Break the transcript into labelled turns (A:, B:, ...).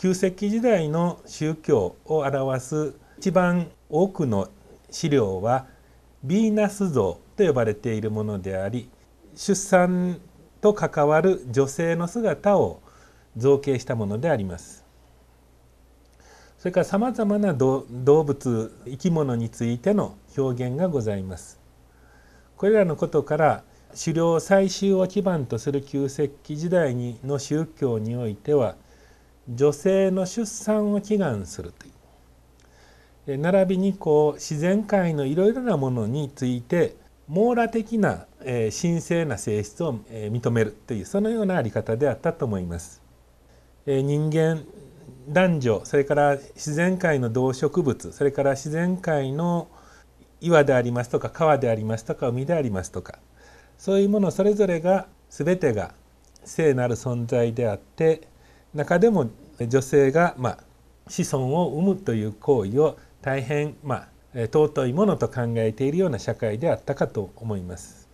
A: 旧石器時代の宗教を表す一番多くの資料はヴィーナス像と呼ばれているものであり出産と関わる女性の姿を造形したものであります。それからさまざまな動物生き物についての表現がございます。これらのことから狩猟採集を基盤とする旧石器時代の宗教においては女性の出産を祈願するという並びにこう自然界のいろいろなものについて網羅的な、え神聖な性質を、え認めるというそのようなあり方であったと思います。え人間男女それから自然界の動植物それから自然界の岩でありますとか川でありますとか海でありますとかそういうものそれぞれが全てが聖なる存在であって中でも女性が、まあ、子孫を産むという行為を大変、まあ、尊いものと考えているような社会であったかと思います。